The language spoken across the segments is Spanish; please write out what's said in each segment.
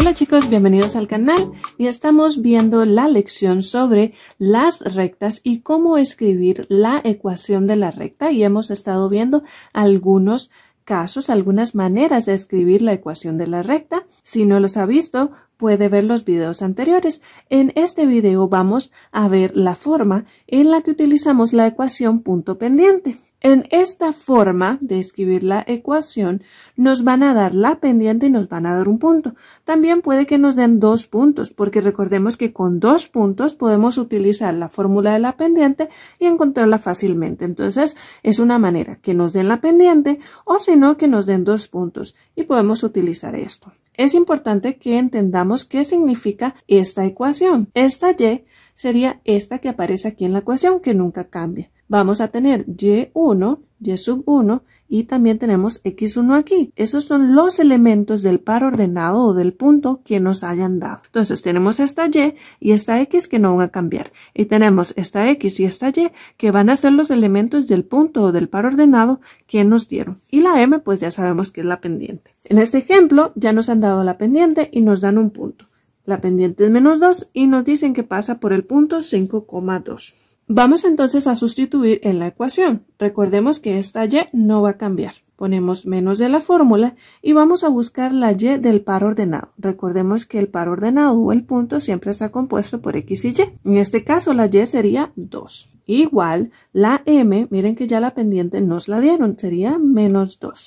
Hola chicos, bienvenidos al canal y estamos viendo la lección sobre las rectas y cómo escribir la ecuación de la recta y hemos estado viendo algunos casos, algunas maneras de escribir la ecuación de la recta. Si no los ha visto, puede ver los videos anteriores. En este video vamos a ver la forma en la que utilizamos la ecuación punto pendiente. En esta forma de escribir la ecuación nos van a dar la pendiente y nos van a dar un punto. También puede que nos den dos puntos porque recordemos que con dos puntos podemos utilizar la fórmula de la pendiente y encontrarla fácilmente. Entonces es una manera que nos den la pendiente o si no que nos den dos puntos y podemos utilizar esto. Es importante que entendamos qué significa esta ecuación. Esta y sería esta que aparece aquí en la ecuación que nunca cambia vamos a tener y1, y sub 1 y también tenemos x1 aquí. Esos son los elementos del par ordenado o del punto que nos hayan dado. Entonces tenemos esta y y esta x que no van a cambiar. Y tenemos esta x y esta y que van a ser los elementos del punto o del par ordenado que nos dieron. Y la m pues ya sabemos que es la pendiente. En este ejemplo ya nos han dado la pendiente y nos dan un punto. La pendiente es menos 2 y nos dicen que pasa por el punto 5,2. Vamos entonces a sustituir en la ecuación. Recordemos que esta y no va a cambiar. Ponemos menos de la fórmula y vamos a buscar la y del par ordenado. Recordemos que el par ordenado o el punto siempre está compuesto por x y y. En este caso la y sería 2. Igual la m, miren que ya la pendiente nos la dieron, sería menos 2.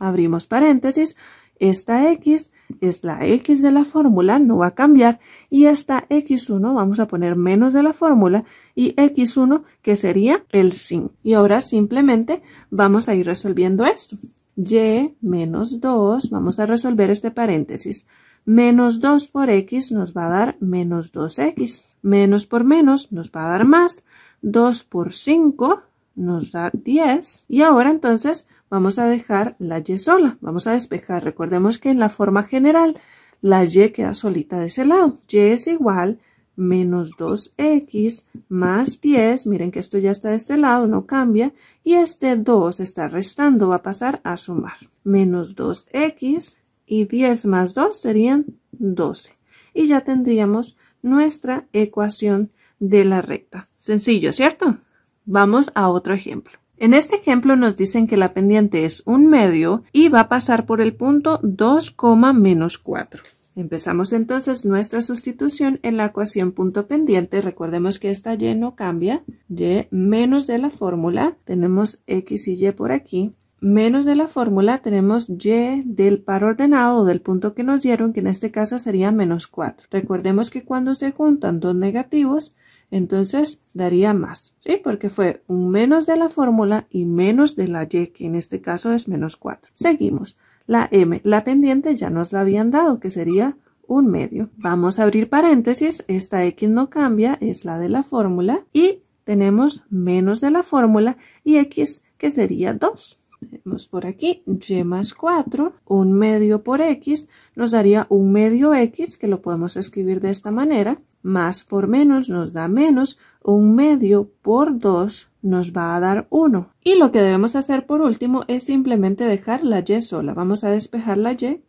Abrimos paréntesis esta X es la X de la fórmula, no va a cambiar. Y esta X1 vamos a poner menos de la fórmula y X1 que sería el sin. Y ahora simplemente vamos a ir resolviendo esto. Y menos 2, vamos a resolver este paréntesis. Menos 2 por X nos va a dar menos 2X. Menos por menos nos va a dar más. 2 por 5 nos da 10 y ahora entonces vamos a dejar la y sola, vamos a despejar. Recordemos que en la forma general la y queda solita de ese lado. y es igual menos 2x más 10, miren que esto ya está de este lado, no cambia, y este 2 está restando, va a pasar a sumar. Menos 2x y 10 más 2 serían 12. Y ya tendríamos nuestra ecuación de la recta. Sencillo, ¿cierto? Vamos a otro ejemplo. En este ejemplo nos dicen que la pendiente es un medio y va a pasar por el punto 2, menos 4. Empezamos entonces nuestra sustitución en la ecuación punto pendiente. Recordemos que esta y no cambia. y menos de la fórmula. Tenemos x y y por aquí. Menos de la fórmula tenemos y del par ordenado o del punto que nos dieron, que en este caso sería menos 4. Recordemos que cuando se juntan dos negativos, entonces daría más, ¿sí? Porque fue un menos de la fórmula y menos de la y, que en este caso es menos 4. Seguimos. La m, la pendiente ya nos la habían dado, que sería un medio. Vamos a abrir paréntesis, esta x no cambia, es la de la fórmula, y tenemos menos de la fórmula y x que sería 2. Tenemos por aquí y más 4, un medio por x nos daría un medio x, que lo podemos escribir de esta manera, más por menos nos da menos, un medio por 2 nos va a dar 1. Y lo que debemos hacer por último es simplemente dejar la y sola. Vamos a despejar la y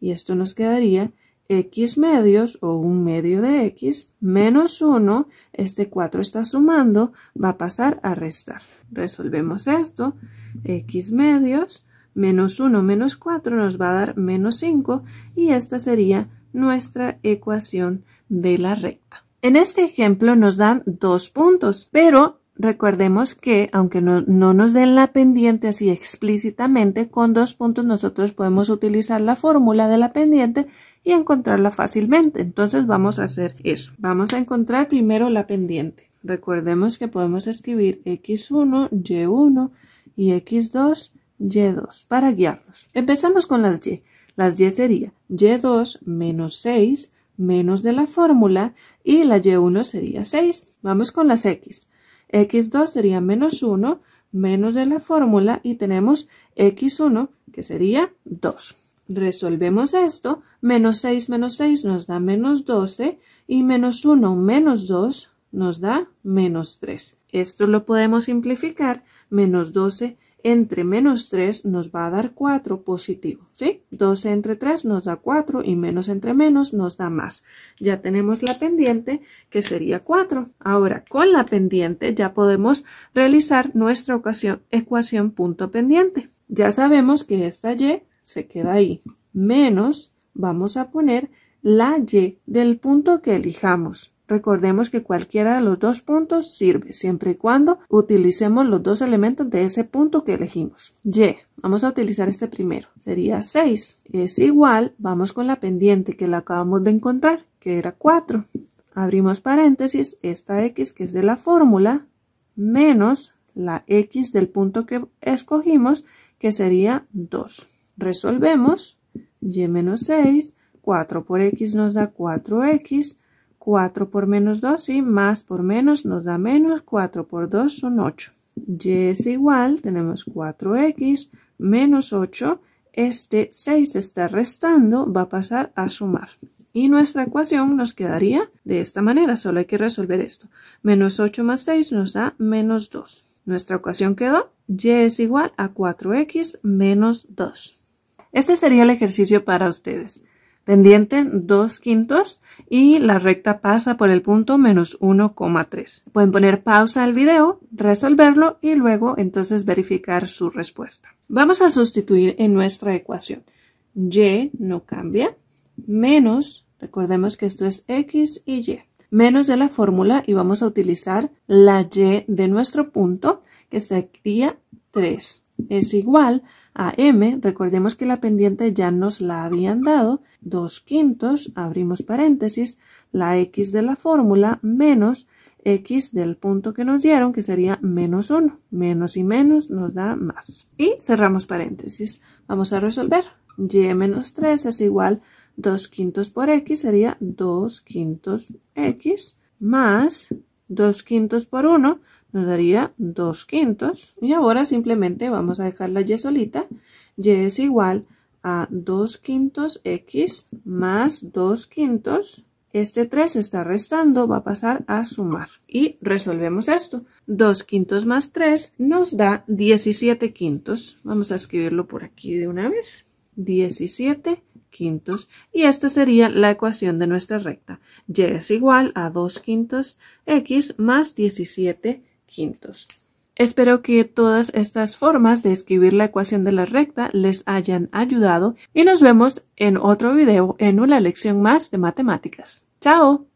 y esto nos quedaría x medios o un medio de x menos 1, este 4 está sumando, va a pasar a restar. Resolvemos esto, x medios menos 1 menos 4 nos va a dar menos 5 y esta sería nuestra ecuación de la recta. En este ejemplo nos dan dos puntos, pero recordemos que aunque no, nos den la pendiente así explícitamente, con dos puntos nosotros podemos utilizar la fórmula de la pendiente y encontrarla fácilmente. Entonces vamos a hacer eso. Vamos a encontrar primero la pendiente. Recordemos que podemos escribir x1, y1 y x2, y2 para guiarnos. Empezamos con las y. Las y sería y2 menos 6 menos de la fórmula y la y1 sería 6. Vamos con las x x2 sería menos 1 menos de la fórmula y tenemos x1 que sería 2. Resolvemos esto, menos 6 menos 6 nos da menos 12 y menos 1 menos 2 nos da menos 3. Esto lo podemos simplificar, menos 12 entre menos 3 nos va a dar 4 positivo, ¿sí? 2 entre 3 nos da 4 y menos entre menos nos da más. Ya tenemos la pendiente que sería 4. Ahora, con la pendiente ya podemos realizar nuestra ecuación punto pendiente. Ya sabemos que esta y se queda ahí. Menos, vamos a poner la y del punto que elijamos. Recordemos que cualquiera de los dos puntos sirve siempre y cuando utilicemos los dos elementos de ese punto que elegimos. Y, vamos a utilizar este primero, sería 6. Es igual, vamos con la pendiente que la acabamos de encontrar, que era 4. Abrimos paréntesis, esta x que es de la fórmula, menos la x del punto que escogimos, que sería 2. Resolvemos, y menos 6, 4 por x nos da 4x, 4 por menos 2, y más por menos nos da menos, 4 por 2 son 8. Y es igual, tenemos 4x menos 8, este 6 está restando, va a pasar a sumar. Y nuestra ecuación nos quedaría de esta manera, solo hay que resolver esto. Menos 8 más 6 nos da menos 2. Nuestra ecuación quedó y es igual a 4x menos 2. Este sería el ejercicio para ustedes pendiente 2 quintos y la recta pasa por el punto menos 1,3. Pueden poner pausa al video, resolverlo y luego entonces verificar su respuesta. Vamos a sustituir en nuestra ecuación. Y no cambia, menos, recordemos que esto es X y Y, menos de la fórmula y vamos a utilizar la Y de nuestro punto que sería 3. Es igual a a m, recordemos que la pendiente ya nos la habían dado, 2 quintos, abrimos paréntesis, la x de la fórmula menos x del punto que nos dieron, que sería menos 1. Menos y menos nos da más. Y cerramos paréntesis. Vamos a resolver. y menos 3 es igual 2 quintos por x, sería 2 quintos x, más 2 quintos por 1, nos daría 2 quintos. Y ahora simplemente vamos a dejar la y solita. Y es igual a 2 quintos x más 2 quintos. Este 3 está restando, va a pasar a sumar. Y resolvemos esto. 2 quintos más 3 nos da 17 quintos. Vamos a escribirlo por aquí de una vez. 17 quintos. Y esta sería la ecuación de nuestra recta. Y es igual a 2 quintos x más 17 quintos, quintos. Espero que todas estas formas de escribir la ecuación de la recta les hayan ayudado y nos vemos en otro video en una lección más de matemáticas. ¡Chao!